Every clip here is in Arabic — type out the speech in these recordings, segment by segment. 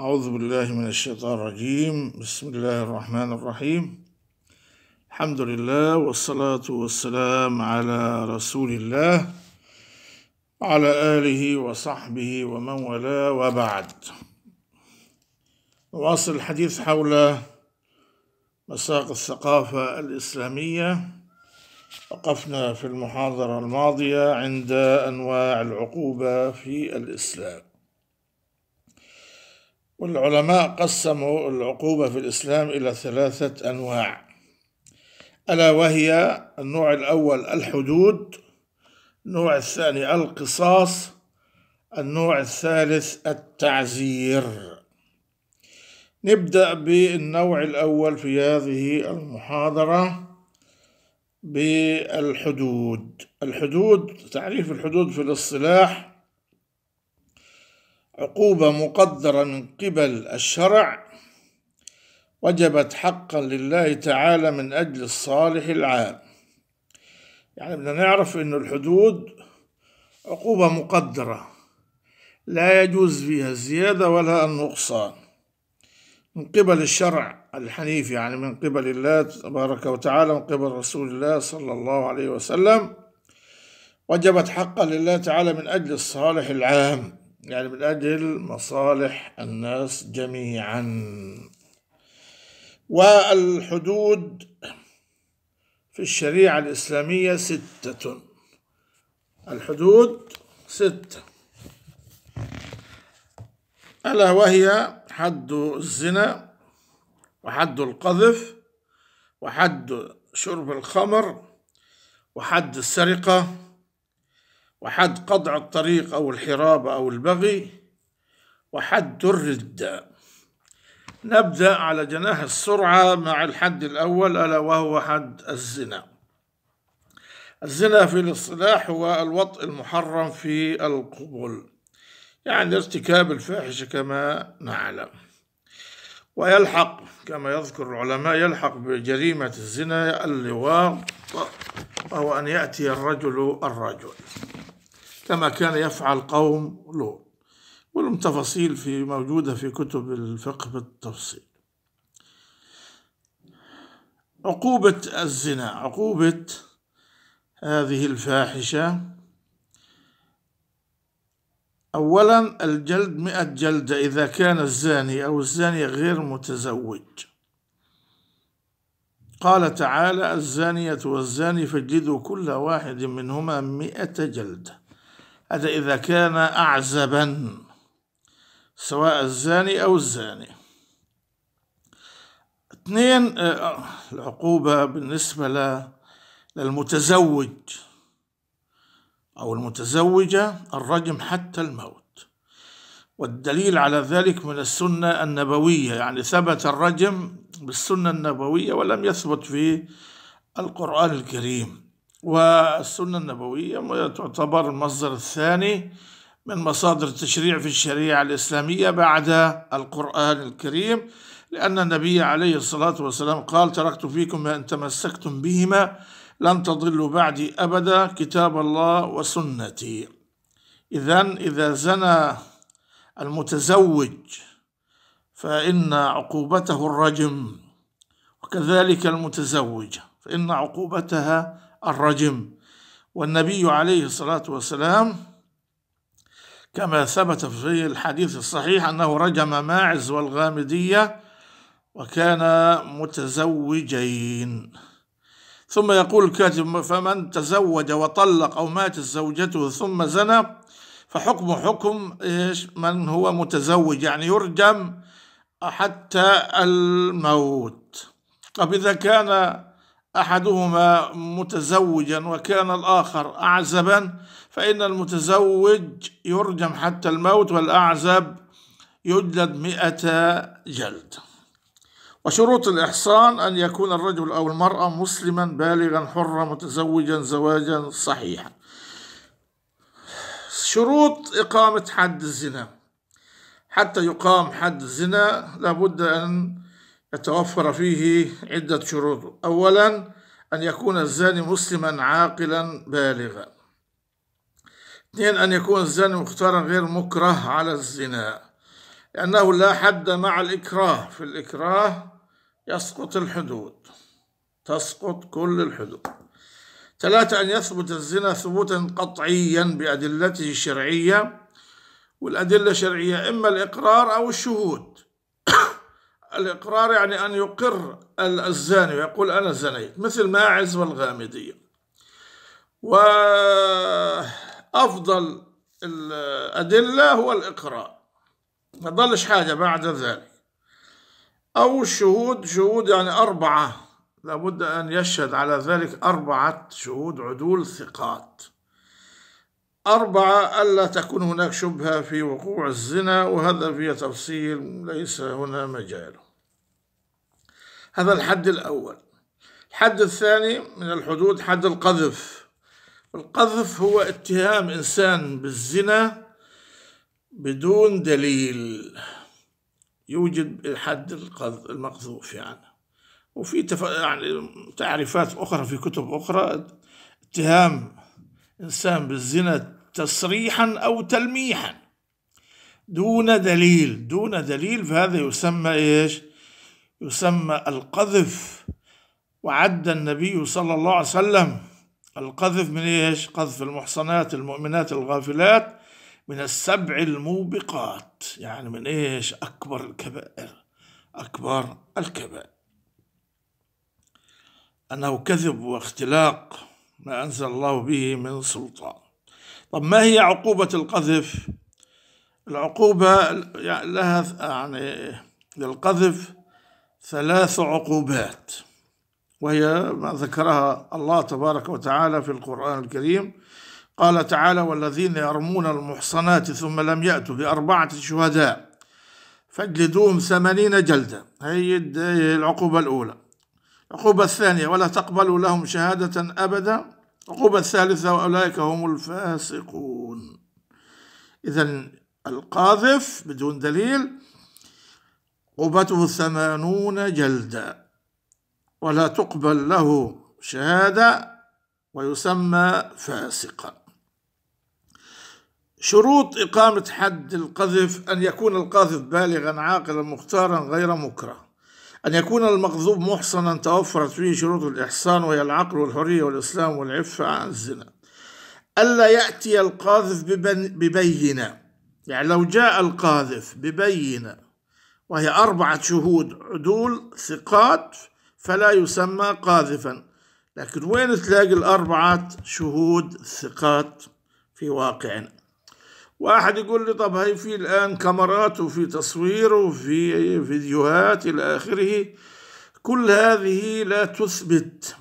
أعوذ بالله من الشيطان الرجيم بسم الله الرحمن الرحيم الحمد لله والصلاة والسلام على رسول الله وعلى آله وصحبه ومن والاه وبعد نواصل الحديث حول مساق الثقافة الإسلامية وقفنا في المحاضرة الماضية عند أنواع العقوبة في الإسلام والعلماء قسموا العقوبة في الإسلام إلى ثلاثة أنواع ألا وهي النوع الأول الحدود النوع الثاني القصاص النوع الثالث التعزير نبدأ بالنوع الأول في هذه المحاضرة بالحدود الحدود تعريف الحدود في الاصطلاح عقوبة مقدرة من قبل الشرع وجبت حقا لله تعالى من أجل الصالح العام يعني بدنا نعرف أن الحدود عقوبة مقدرة لا يجوز فيها الزيادة ولا النقصان من قبل الشرع الحنيف يعني من قبل الله تبارك وتعالى من قبل رسول الله صلى الله عليه وسلم وجبت حقا لله تعالى من أجل الصالح العام يعني من أجل مصالح الناس جميعا والحدود في الشريعة الإسلامية ستة الحدود ستة ألا وهي حد الزنا وحد القذف وحد شرب الخمر وحد السرقة وحد قطع الطريق أو الحراب أو البغي وحد در الداء نبدأ على جناح السرعة مع الحد الأول ألا وهو حد الزنا الزنا في الاصطلاح هو الوطء المحرم في القبول يعني ارتكاب الفاحشة كما نعلم ويلحق كما يذكر العلماء يلحق بجريمة الزنا اللواط وهو أن يأتي الرجل الرجل كما كان يفعل قوم لوط ولهم تفاصيل في موجودة في كتب الفقه بالتفصيل عقوبة الزنا عقوبة هذه الفاحشة أولا الجلد مئة جلدة إذا كان الزاني أو الزانية غير متزوج قال تعالى الزانية والزاني فجدوا كل واحد منهما مئة جلدة هذا إذا كان أعزبا سواء الزاني أو الزاني اثنين آه، العقوبة بالنسبة للمتزوج أو المتزوجة الرجم حتى الموت والدليل على ذلك من السنة النبوية يعني ثبت الرجم بالسنة النبوية ولم يثبت في القرآن الكريم والسنة النبوية تعتبر المصدر الثاني من مصادر التشريع في الشريعة الإسلامية بعد القرآن الكريم لأن النبي عليه الصلاة والسلام قال تركت فيكم ما إن تمسكتم بهما لن تضلوا بعدي أبدا كتاب الله وسنتي إذا إذا زنى المتزوج فإن عقوبته الرجم وكذلك المتزوجة فإن عقوبتها الرجم والنبي عليه الصلاة والسلام كما ثبت في الحديث الصحيح أنه رجم ماعز والغامدية وكان متزوجين ثم يقول الكاتب فمن تزوج وطلق أو ماتت زوجته ثم زنى فحكم حكم إيش من هو متزوج يعني يرجم حتى الموت طب إذا كان احدهما متزوجا وكان الاخر اعزبا فان المتزوج يرجم حتى الموت والاعزب يجلد مئة جلد وشروط الإحصان أن يكون الرجل أو المرأة مسلما بالغا حرا متزوجا زواجا صحيحا شروط إقامة حد الزنا حتى يقام حد الزنا لابد أن يتوفر فيه عدة شروط أولا أن يكون الزاني مسلما عاقلا بالغا اثنين أن يكون الزاني مختارا غير مكره على الزنا لأنه لا حد مع الإكراه في الإكراه يسقط الحدود تسقط كل الحدود ثلاثة أن يثبت الزنا ثبوتا قطعيا بأدلته الشرعية والأدلة الشرعية إما الإقرار أو الشهود الإقرار يعني أن يقر الزاني ويقول أنا زنيت مثل ماعز والغامدية وأفضل الأدلة هو الإقرار ما ضلش حاجة بعد ذلك أو الشهود شهود يعني أربعة لابد أن يشهد على ذلك أربعة شهود عدول ثقات أربعة ألا تكون هناك شبهة في وقوع الزنا وهذا في تفصيل ليس هنا مجال هذا الحد الأول الحد الثاني من الحدود حد القذف القذف هو اتهام إنسان بالزنا بدون دليل يوجد حد المقذوف يعني وفي تف... يعني تعريفات أخرى في كتب أخرى اتهام إنسان بالزنا تصريحا أو تلميحا دون دليل دون دليل فهذا يسمى إيش يسمى القذف وعد النبي صلى الله عليه وسلم القذف من ايش؟ قذف المحصنات المؤمنات الغافلات من السبع الموبقات يعني من ايش؟ اكبر الكبائر اكبر الكبائر انه كذب واختلاق ما انزل الله به من سلطان طب ما هي عقوبه القذف؟ العقوبه لها يعني للقذف ثلاث عقوبات وهي ما ذكرها الله تبارك وتعالى في القرآن الكريم قال تعالى والذين يرمون المحصنات ثم لم يأتوا بأربعة شهداء فاجلدوهم ثمانين جلدة هي العقوبة الأولى العقوبة الثانية ولا تقبلوا لهم شهادة أبدا العقوبة الثالثة وأولئك هم الفاسقون إذا القاذف بدون دليل عقوبته ثمانون جلدا ولا تقبل له شهادة ويسمى فاسقا شروط إقامة حد القذف أن يكون القاذف بالغا عاقلا مختارا غير مكره أن يكون المغضوب محصنا توفرت فيه شروط الإحصان وهي العقل والحرية والإسلام والعفة عن الزنا ألا يأتي القاذف ببينة يعني لو جاء القاذف ببينة وهي أربعة شهود عدول ثقات فلا يسمى قاذفا لكن وين تلاقي الأربعة شهود ثقات في واقعنا واحد يقول لي طب هي في الآن كاميرات وفي تصوير وفي فيديوهات إلى آخره كل هذه لا تثبت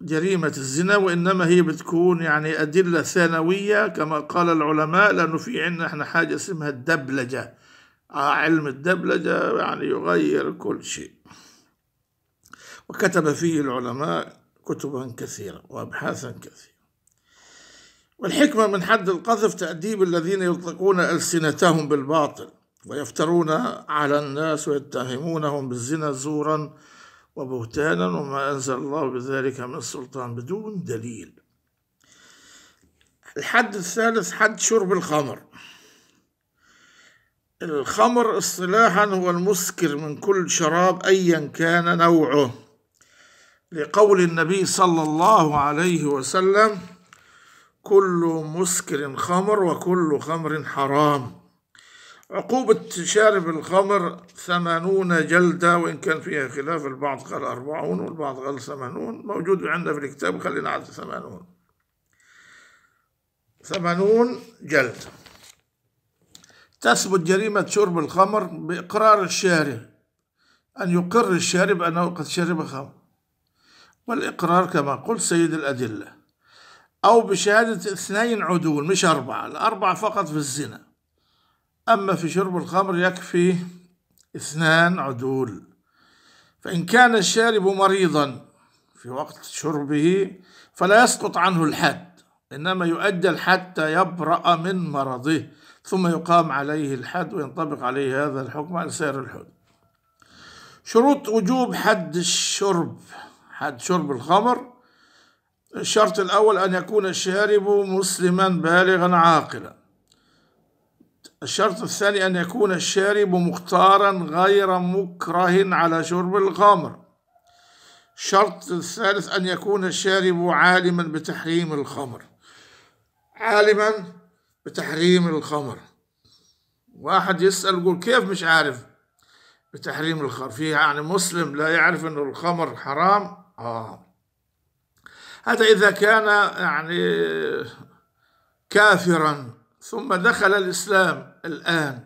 جريمة الزنا وإنما هي بتكون يعني أدلة ثانوية كما قال العلماء لأنه في عندنا إحنا حاجة اسمها الدبلجة علم الدبلجة يعني يغير كل شيء وكتب فيه العلماء كتبا كثيرة وأبحاثا كثيرة والحكمة من حد القذف تأديب الذين يطلقون ألسنتهم بالباطل ويفترون على الناس ويتهمونهم بالزنا زورا وبهتانا وما أنزل الله بذلك من سلطان بدون دليل الحد الثالث حد شرب الخمر الخمر اصطلاحا هو المسكر من كل شراب أيا كان نوعه لقول النبي صلى الله عليه وسلم كل مسكر خمر وكل خمر حرام عقوبة شارب الخمر ثمانون جلدة وإن كان فيها خلاف البعض قال أربعون والبعض قال ثمانون موجود عندنا في الكتاب خلينا على ثمانون ثمانون جلدة تثبت جريمة شرب الخمر بإقرار الشارب أن يقر الشارب أنه قد شرب خمر والإقرار كما قلت سيد الأدلة أو بشهادة اثنين عدول مش أربعة الأربعة فقط في الزنا أما في شرب الخمر يكفي اثنان عدول فإن كان الشارب مريضا في وقت شربه فلا يسقط عنه الحد إنما يؤجل حتى يبرأ من مرضه ثم يقام عليه الحد وينطبق عليه هذا الحكم على سائر الحدود شروط وجوب حد الشرب حد شرب الخمر الشرط الأول أن يكون الشارب مسلما بالغا عاقلا الشرط الثاني أن يكون الشارب مختارا غير مكره على شرب الخمر الشرط الثالث أن يكون الشارب عالما بتحريم الخمر عالما بتحريم الخمر واحد يسأل يقول كيف مش عارف بتحريم الخمر في يعني مسلم لا يعرف أن الخمر حرام آه هذا إذا كان يعني كافرا ثم دخل الإسلام الآن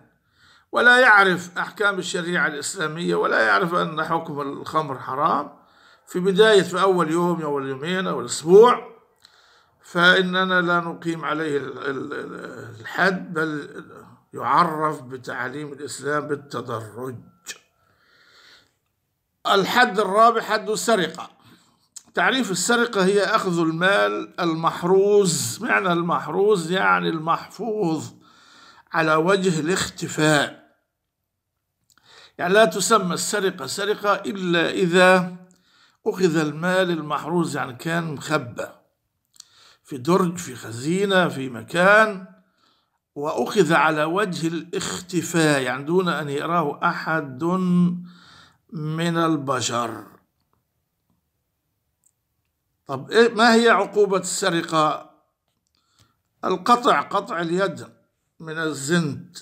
ولا يعرف أحكام الشريعة الإسلامية ولا يعرف أن حكم الخمر حرام في بداية في أول يوم أو اليومين أو الأسبوع فإننا لا نقيم عليه الحد بل يعرف بتعاليم الإسلام بالتدرج الحد الرابع حد السرقة تعريف السرقة هي أخذ المال المحروز معنى المحروز يعني المحفوظ على وجه الاختفاء يعني لا تسمى السرقة سرقة إلا إذا أخذ المال المحروز يعني كان مخبأ في درج في خزينة في مكان وأخذ على وجه الاختفاء يعني دون أن يراه أحد من البشر طب إيه، ما هي عقوبة السرقة القطع قطع اليد من الزند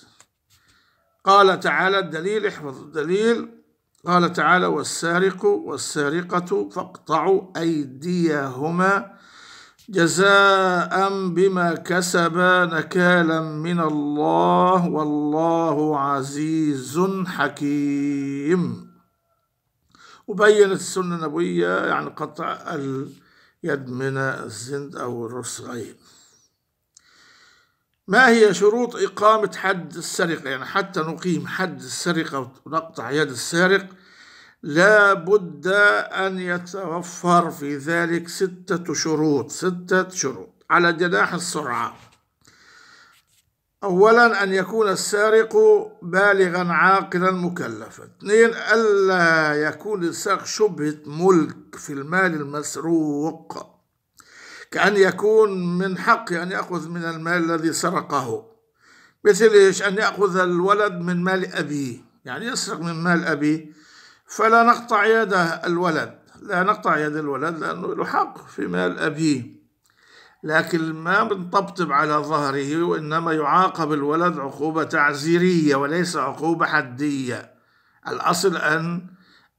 قال تعالى الدليل احفظ الدليل قال تعالى والسارق والسارقة فاقطعوا أيديهما جزاء بما كسبا نكالا من الله والله عزيز حكيم وبينت السنة النبوية يعني قطع اليد من الزند أو الرسغين ما هي شروط إقامة حد السرقة يعني حتى نقيم حد السرقة ونقطع يد السارق لا بد أن يتوفر في ذلك ستة شروط ستة شروط على جناح السرعة أولا أن يكون السارق بالغا عاقلا مكلفا اثنين ألا يكون السارق شبهة ملك في المال المسروق كأن يكون من حقه أن يأخذ من المال الذي سرقه مثل إيش أن يأخذ الولد من مال أبيه يعني يسرق من مال أبيه فلا نقطع يد الولد لا نقطع يد الولد لأنه له حق في مال أبيه لكن ما بنطبطب على ظهره وإنما يعاقب الولد عقوبة تعزيرية وليس عقوبة حدية الأصل أن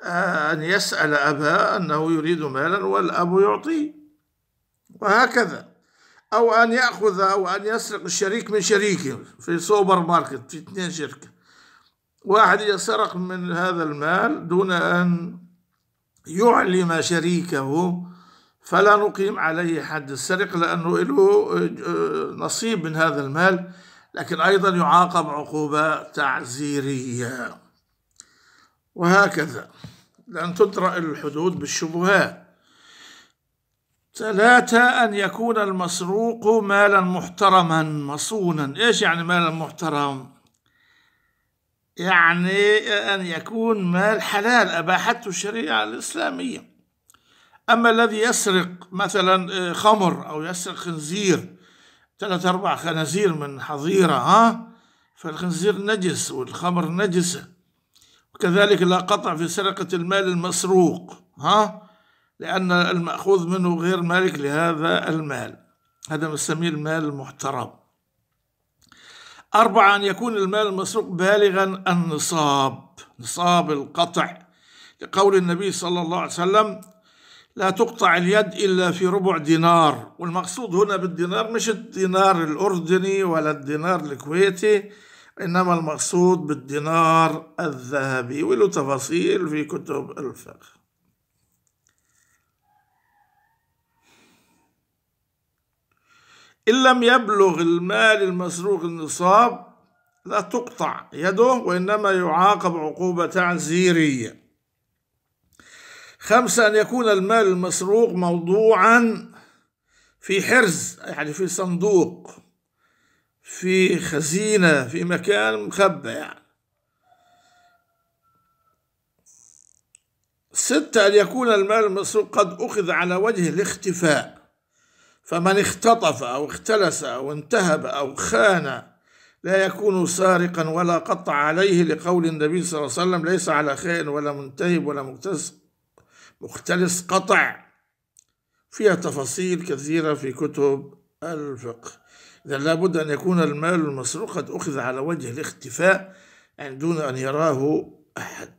أن يسأل أباه أنه يريد مالا والأب يعطيه وهكذا أو أن يأخذ أو أن يسرق الشريك من شريكه في سوبر ماركت في اثنين شركة واحد يسرق من هذا المال دون أن يعلم شريكه فلا نقيم عليه حد السرقة لأنه له آه، نصيب من هذا المال لكن أيضا يعاقب عقوبة تعزيرية وهكذا لأن تطرأ الحدود بالشبهات ثلاثة أن يكون المسروق مالا محترما مصونا إيش يعني مالا محترم يعني أن يكون مال حلال أباحته الشريعة الإسلامية أما الذي يسرق مثلا آه، خمر أو يسرق خنزير ثلاثة أربع خنازير من حظيرة ها فالخنزير نجس والخمر نجسة وكذلك لا قطع في سرقة المال المسروق ها لأن المأخوذ منه غير مالك لهذا المال هذا نسميه المال المحترم أربعة أن يكون المال المسروق بالغا النصاب نصاب القطع لقول النبي صلى الله عليه وسلم لا تقطع اليد إلا في ربع دينار والمقصود هنا بالدينار مش الدينار الأردني ولا الدينار الكويتي إنما المقصود بالدينار الذهبي وله تفاصيل في كتب الفقه إن لم يبلغ المال المسروق النصاب لا تقطع يده وإنما يعاقب عقوبة تعزيرية خمسة أن يكون المال المسروق موضوعا في حرز يعني في صندوق في خزينة في مكان مخبى يعني ستة أن يكون المال المسروق قد أخذ على وجه الاختفاء فمن اختطف أو اختلس أو انتهب أو خان لا يكون سارقا ولا قطع عليه لقول النبي صلى الله عليه وسلم ليس على خائن ولا منتهب ولا مختلس مختلس قطع فيها تفاصيل كثيرة في كتب الفقه إذا لابد أن يكون المال المسروق قد أخذ على وجه الاختفاء يعني دون أن يراه أحد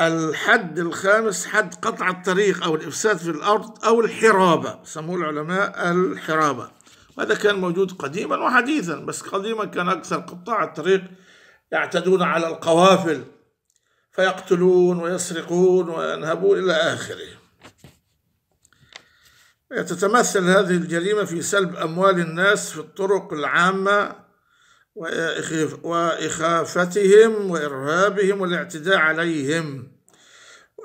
الحد الخامس حد قطع الطريق أو الإفساد في الأرض أو الحرابة سموه العلماء الحرابة وهذا كان موجود قديما وحديثا بس قديما كان أكثر قطاع الطريق يعتدون على القوافل فيقتلون ويسرقون وينهبون إلى آخره تتمثل هذه الجريمة في سلب أموال الناس في الطرق العامة وإخافتهم وإرهابهم والاعتداء عليهم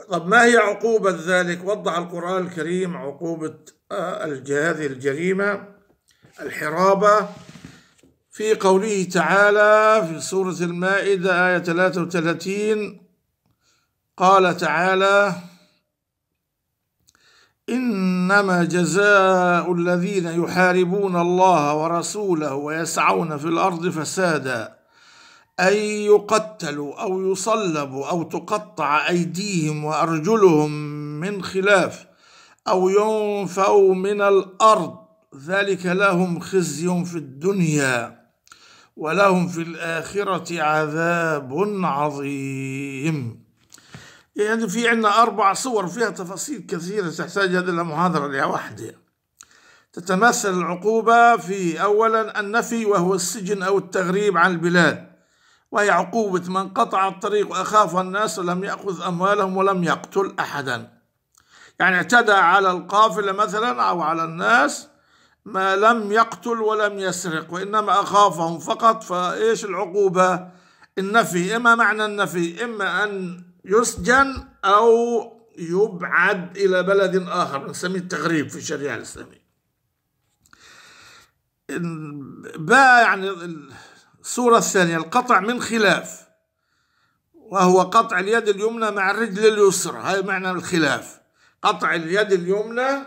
طب ما هي عقوبة ذلك وضع القرآن الكريم عقوبة آه، هذه الجريمة الحرابة في قوله تعالى في سورة المائدة آية 33 قال تعالى انما جزاء الذين يحاربون الله ورسوله ويسعون في الارض فسادا ان يقتلوا او يصلبوا او تقطع ايديهم وارجلهم من خلاف او ينفوا من الارض ذلك لهم خزي في الدنيا ولهم في الاخره عذاب عظيم يعني في عندنا أربع صور فيها تفاصيل كثيرة تحتاج هذه المحاضرة لوحدها تتمثل العقوبة في أولا النفي وهو السجن أو التغريب عن البلاد وهي عقوبة من قطع الطريق وأخاف الناس ولم يأخذ أموالهم ولم يقتل أحدا يعني اعتدى على القافلة مثلا أو على الناس ما لم يقتل ولم يسرق وإنما أخافهم فقط فإيش العقوبة النفي إما معنى النفي إما أن يسجن أو يبعد إلى بلد آخر نسميه التغريب في الشريعة الإسلامية باء يعني الصورة الثانية القطع من خلاف وهو قطع اليد اليمنى مع الرجل اليسرى هذا معنى الخلاف قطع اليد اليمنى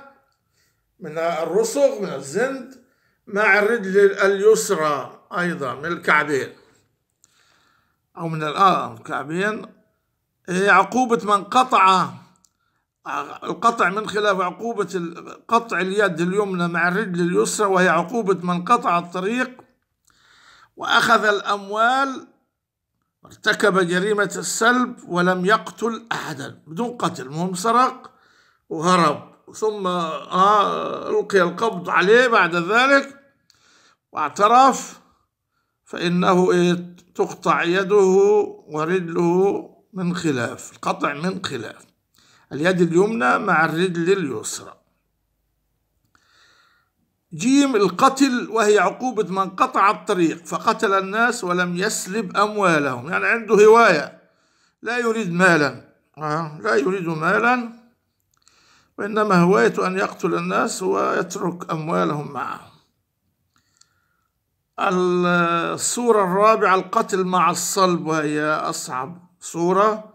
من الرسغ من الزند مع الرجل اليسرى أيضا من الكعبين أو من الآه الكعبين هي عقوبة من قطع القطع من خلاف عقوبة قطع اليد اليمنى مع الرجل اليسرى وهي عقوبة من قطع الطريق وأخذ الأموال ارتكب جريمة السلب ولم يقتل أحدا بدون قتل مهم سرق وهرب ثم آه، ألقي القبض عليه بعد ذلك واعترف فإنه إيه، تقطع يده ورجله من خلاف القطع من خلاف اليد اليمنى مع الرجل اليسرى جيم القتل وهي عقوبة من قطع الطريق فقتل الناس ولم يسلب أموالهم يعني عنده هواية لا يريد مالا آه، لا يريد مالا وإنما هوايته أن يقتل الناس ويترك أموالهم معه الصورة الرابعة القتل مع الصلب وهي أصعب صورة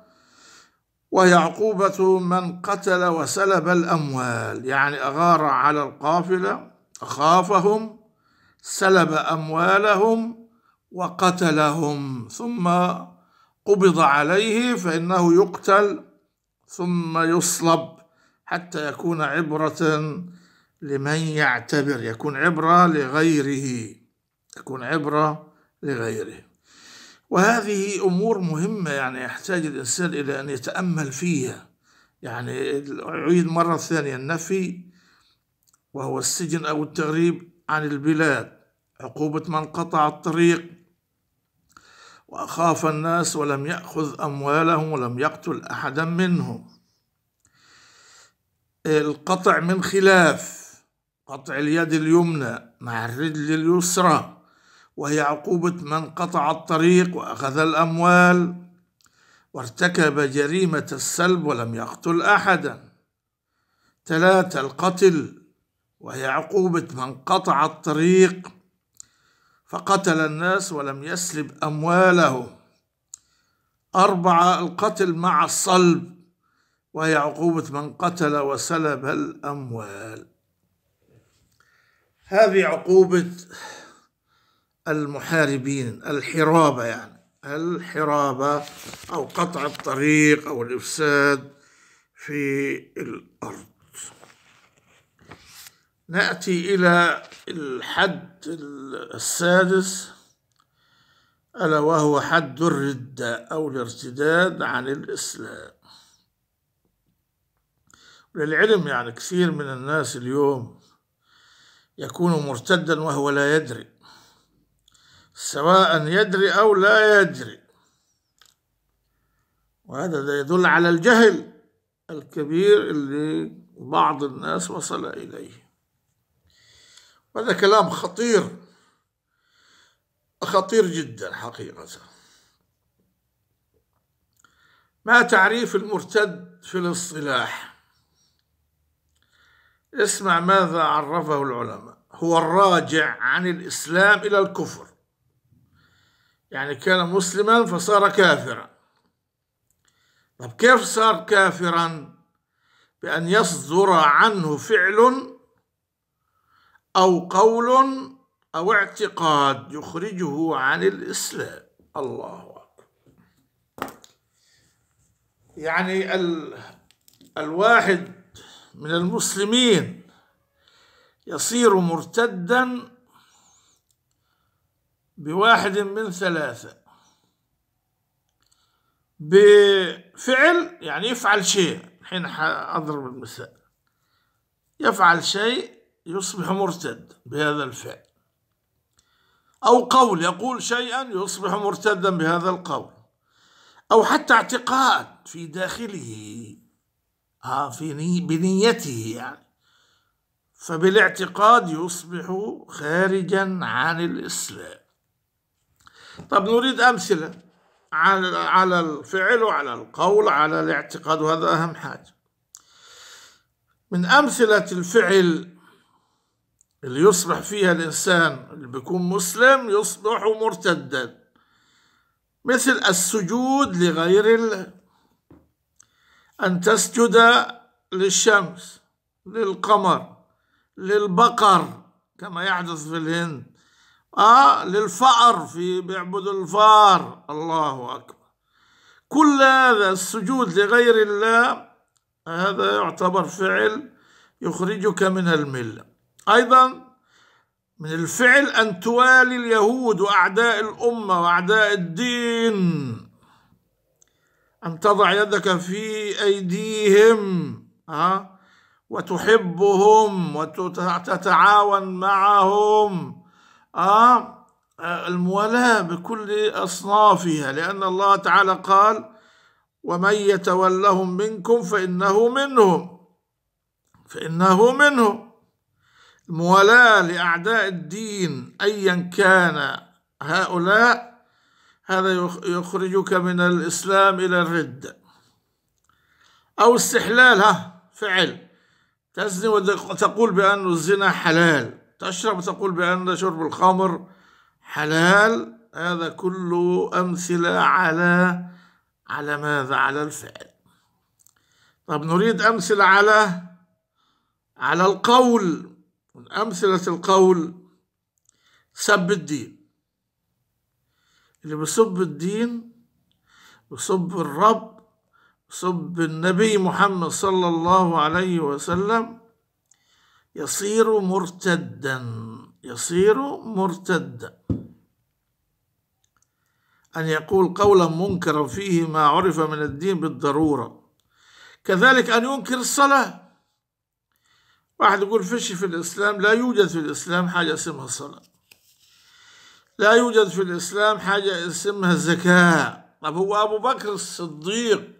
وهي عقوبة من قتل وسلب الأموال يعني أغار على القافلة أخافهم سلب أموالهم وقتلهم ثم قبض عليه فإنه يقتل ثم يصلب حتى يكون عبرة لمن يعتبر يكون عبرة لغيره يكون عبرة لغيره وهذه أمور مهمة يعني يحتاج الإنسان إلى أن يتأمل فيها يعني أعيد مرة ثانية النفي وهو السجن أو التغريب عن البلاد عقوبة من قطع الطريق وأخاف الناس ولم يأخذ أموالهم ولم يقتل أحدا منهم القطع من خلاف قطع اليد اليمنى مع الرجل اليسرى وهي عقوبة من قطع الطريق وأخذ الأموال وارتكب جريمة السلب ولم يقتل أحدا ثلاثة القتل وهي عقوبة من قطع الطريق فقتل الناس ولم يسلب أموالهم أربعة القتل مع الصلب وهي عقوبة من قتل وسلب الأموال هذه عقوبة المحاربين الحرابة يعني الحرابة أو قطع الطريق أو الإفساد في الأرض نأتي إلى الحد السادس ألا وهو حد الردة أو الارتداد عن الإسلام للعلم يعني كثير من الناس اليوم يكون مرتدا وهو لا يدري سواء يدري أو لا يدري وهذا يدل على الجهل الكبير اللي بعض الناس وصل إليه وهذا كلام خطير خطير جدا حقيقة ما تعريف المرتد في الاصطلاح اسمع ماذا عرفه العلماء هو الراجع عن الإسلام إلى الكفر يعني كان مسلما فصار كافرا طب كيف صار كافرا بأن يصدر عنه فعل أو قول أو اعتقاد يخرجه عن الإسلام الله أكبر يعني ال الواحد من المسلمين يصير مرتدا بواحد من ثلاثة بفعل يعني يفعل شيء حين أضرب المثال يفعل شيء يصبح مرتد بهذا الفعل أو قول يقول شيئا يصبح مرتدا بهذا القول أو حتى اعتقاد في داخله آه في ني بنيته يعني فبالاعتقاد يصبح خارجا عن الإسلام طب نريد أمثلة على على الفعل وعلى القول على الاعتقاد وهذا أهم حاجة من أمثلة الفعل اللي يصبح فيها الإنسان اللي بيكون مسلم يصبح مرتدا مثل السجود لغير الله أن تسجد للشمس للقمر للبقر كما يحدث في الهند آه للفأر في بيعبد الفار الله أكبر كل هذا السجود لغير الله هذا يعتبر فعل يخرجك من الملة أيضا من الفعل أن توالي اليهود وأعداء الأمة وأعداء الدين أن تضع يدك في أيديهم ها آه، وتحبهم وتتعاون معهم آه، الموالاة بكل أصنافها لأن الله تعالى قال ومن يتولهم منكم فإنه منهم فإنه منهم الموالاة لأعداء الدين أيا كان هؤلاء هذا يخرجك من الإسلام إلى الردة أو استحلال ها فعل تزني وتقول بأن الزنا حلال تشرب تقول بأن شرب الخمر حلال هذا كله أمثلة على على ماذا على الفعل طب نريد أمثلة على على القول من أمثلة القول سب الدين اللي بسب الدين بسب الرب بسب النبي محمد صلى الله عليه وسلم يصير مرتدا يصير مرتدا أن يقول قولا منكرا فيه ما عرف من الدين بالضرورة كذلك أن ينكر الصلاة واحد يقول فيش في الإسلام لا يوجد في الإسلام حاجة اسمها الصلاة لا يوجد في الإسلام حاجة اسمها الزكاة طب هو أبو بكر الصديق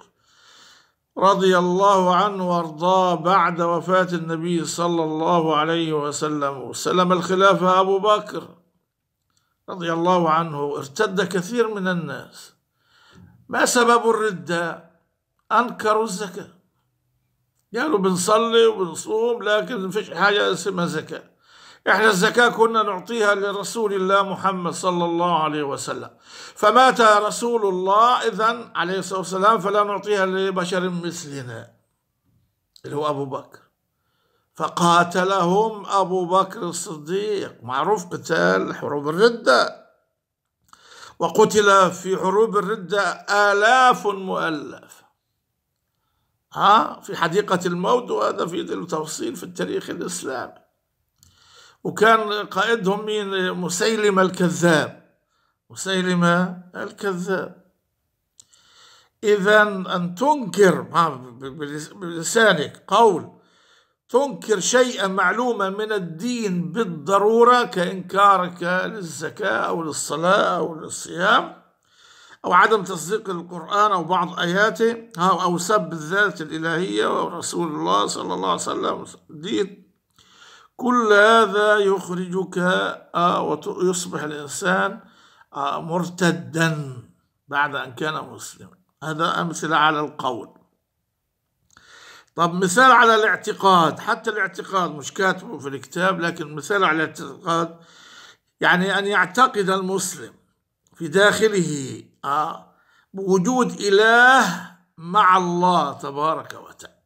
رضي الله عنه وارضاه بعد وفاة النبي صلى الله عليه وسلم وسلم الخلافة أبو بكر رضي الله عنه ارتد كثير من الناس ما سبب الردة أنكروا الزكاة قالوا بنصلي وبنصوم لكن فيش حاجة اسمها زكاة احنا الزكاة كنا نعطيها لرسول الله محمد صلى الله عليه وسلم فمات رسول الله إذا عليه الصلاة والسلام فلا نعطيها لبشر مثلنا اللي هو أبو بكر فقاتلهم أبو بكر الصديق معروف قتال حروب الردة وقتل في حروب الردة آلاف مؤلف ها في حديقة الموت وهذا في تفصيل في التاريخ الإسلامي وكان قائدهم مين مسيلمة الكذاب مسيلمة الكذاب إذا أن تنكر بلسانك قول تنكر شيئا معلوما من الدين بالضرورة كإنكارك للزكاة أو للصلاة أو للصيام أو عدم تصديق القرآن أو بعض آياته أو سب الذات الإلهية ورسول الله صلى الله عليه وسلم دين كل هذا يخرجك آه، ويصبح الإنسان آه، مرتدا بعد أن كان مسلما هذا أمثلة على القول طب مثال على الاعتقاد حتى الاعتقاد مش كاتبه في الكتاب لكن مثال على الاعتقاد يعني أن يعتقد المسلم في داخله آه، بوجود إله مع الله تبارك وتعالى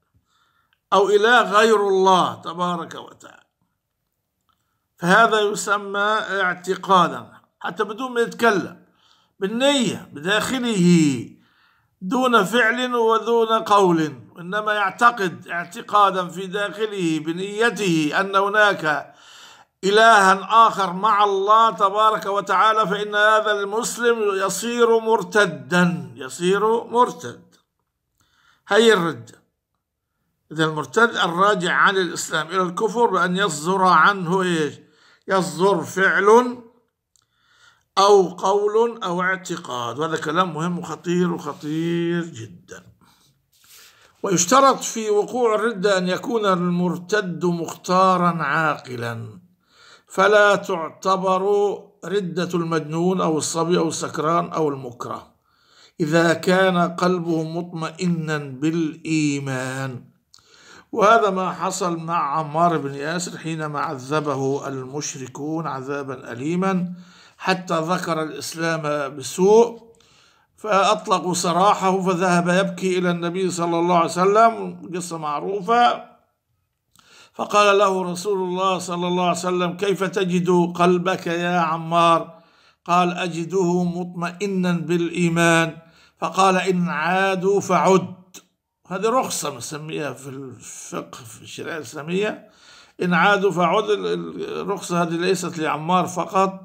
أو إله غير الله تبارك وتعالى هذا يسمى اعتقادا حتى بدون ما يتكلم بالنية بداخله دون فعل ودون قول إنما يعتقد اعتقادا في داخله بنيته أن هناك إلها آخر مع الله تبارك وتعالى فإن هذا المسلم يصير مرتدا يصير مرتد هي الردة إذا المرتد الراجع عن الإسلام إلى الكفر بأن يصدر عنه إيش يصدر فعل أو قول أو اعتقاد وهذا كلام مهم وخطير وخطير جدا ويشترط في وقوع الردة أن يكون المرتد مختارا عاقلا فلا تعتبر ردة المجنون أو الصبي أو السكران أو المكره إذا كان قلبه مطمئنا بالإيمان وهذا ما حصل مع عمار بن ياسر حينما عذبه المشركون عذابا أليما حتى ذكر الإسلام بسوء فأطلقوا سراحه فذهب يبكي إلى النبي صلى الله عليه وسلم قصة معروفة فقال له رسول الله صلى الله عليه وسلم كيف تجد قلبك يا عمار قال أجده مطمئنا بالإيمان فقال إن عادوا فعد هذه رخصة بنسميها في الفقه في الشريعة الإسلامية إن عادوا فعود الرخصة هذه ليست لعمار فقط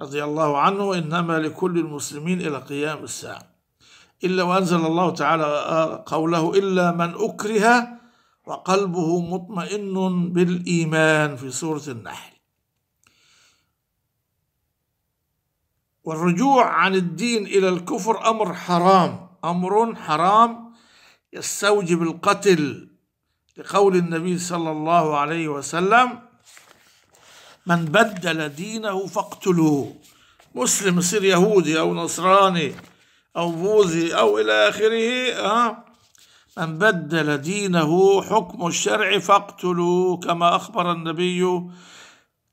رضي الله عنه إنما لكل المسلمين إلى قيام الساعة إلا وأنزل الله تعالى قوله إلا من أكره وقلبه مطمئن بالإيمان في سورة النحل والرجوع عن الدين إلى الكفر أمر حرام أمر حرام يستوجب القتل لقول النبي صلى الله عليه وسلم من بدل دينه فاقتلوه مسلم يصير يهودي أو نصراني أو بوذي أو إلى آخره ها آه. من بدل دينه حكم الشرع فاقتلوه كما أخبر النبي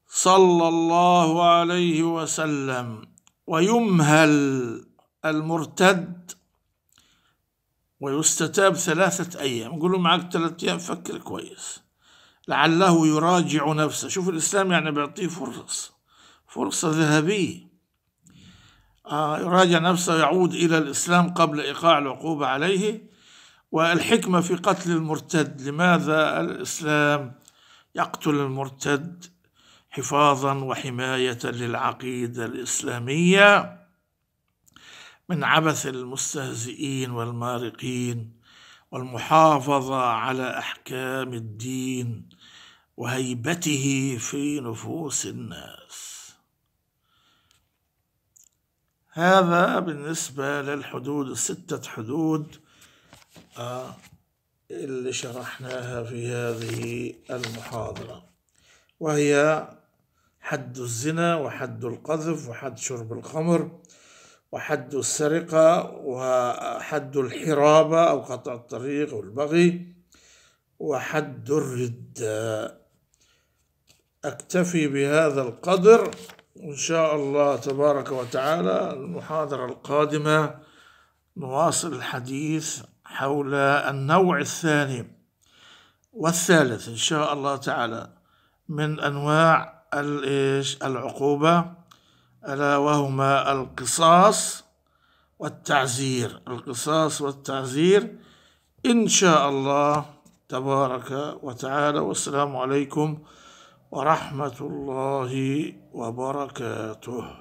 صلى الله عليه وسلم ويمهل المرتد ويستتاب ثلاثة أيام يقول له معك ثلاثة أيام فكر كويس لعله يراجع نفسه شوف الإسلام يعني بيعطيه فرص فرصة ذهبية آه يراجع نفسه يعود إلى الإسلام قبل إيقاع العقوبة عليه والحكمة في قتل المرتد لماذا الإسلام يقتل المرتد حفاظا وحماية للعقيدة الإسلامية من عبث المستهزئين والمارقين والمحافظه على احكام الدين وهيبته في نفوس الناس هذا بالنسبه للحدود السته حدود آه، اللي شرحناها في هذه المحاضره وهي حد الزنا وحد القذف وحد شرب الخمر وحد السرقة وحد الحرابة أو قطع الطريق أو البغي وحد الردة أكتفي بهذا القدر وإن شاء الله تبارك وتعالى المحاضرة القادمة نواصل الحديث حول النوع الثاني والثالث إن شاء الله تعالى من أنواع العقوبة ألا وهما القصاص والتعزير القصاص والتعزير إن شاء الله تبارك وتعالى والسلام عليكم ورحمة الله وبركاته